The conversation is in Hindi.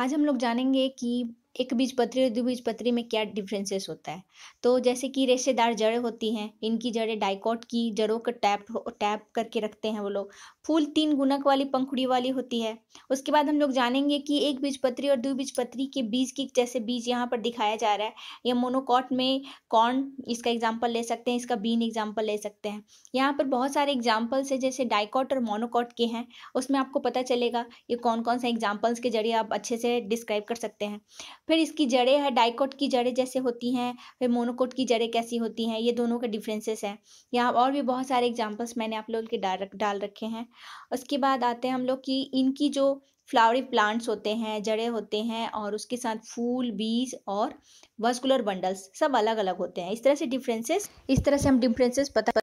आज हम लोग जानेंगे कि एक बीजपत्री और द्विबीजपत्री में क्या डिफरेंसेस होता है तो जैसे कि रेशेदार जड़ें होती हैं इनकी जड़ें डाइकॉट की जड़ों को टैप टैप करके रखते हैं वो लोग फूल तीन गुणक वाली पंखुड़ी वाली होती है उसके बाद हम लोग जानेंगे कि एक बीजपत्री और द्विबीजपत्री के बीज की जैसे बीज यहाँ पर दिखाया जा रहा है या मोनोकॉट में कॉर्न इसका एग्जाम्पल ले सकते हैं इसका बीन एग्जाम्पल ले सकते हैं यहाँ पर बहुत सारे एग्जाम्पल्स है जैसे डाइकॉट और मोनोकॉट के हैं उसमें आपको पता चलेगा ये कौन कौन से एग्जाम्पल्स के जरिए आप अच्छे से डिस्क्राइब कर सकते हैं फिर इसकी जड़ें है डाइकोट की जड़ें जैसे होती हैं फिर मोनोकोट की जड़ें कैसी होती हैं ये दोनों के डिफरेंसेस हैं यहाँ और भी बहुत सारे एग्जाम्पल्स मैंने आप लोग के डाल डाल रखे हैं उसके बाद आते हैं हम लोग कि इनकी जो फ्लावरी प्लांट्स होते हैं जड़े होते हैं और उसके साथ फूल बीज और वस्कुलर बंडल्स सब अलग अलग होते हैं इस तरह से डिफरेंसेस इस तरह से हम डिफरेंसेस पता